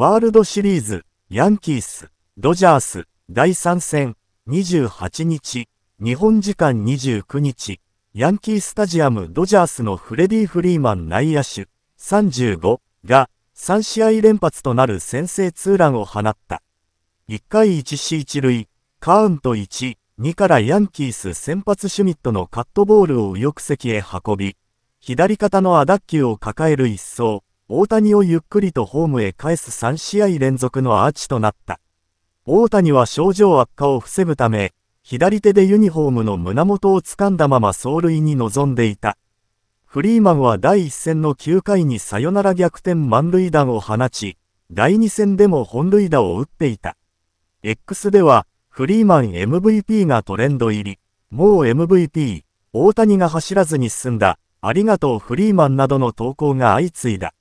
ワールドシリーズ、ヤンキース、ドジャース、第3戦、28日、日本時間29日、ヤンキースタジアムドジャースのフレディ・フリーマン内野手、35が、3試合連発となる先制ツーランを放った。1回 1C1 塁、カウント1、2からヤンキース先発シュミットのカットボールを右翼席へ運び、左肩のアダッ球を抱える一走、大谷をゆっくりとホームへ返す3試合連続のアーチとなった。大谷は症状悪化を防ぐため、左手でユニフォームの胸元を掴んだまま走塁に臨んでいた。フリーマンは第1戦の9回にサヨナラ逆転満塁弾を放ち、第2戦でも本塁打を打っていた。X では、フリーマン MVP がトレンド入り、もう MVP、大谷が走らずに進んだ、ありがとうフリーマンなどの投稿が相次いだ。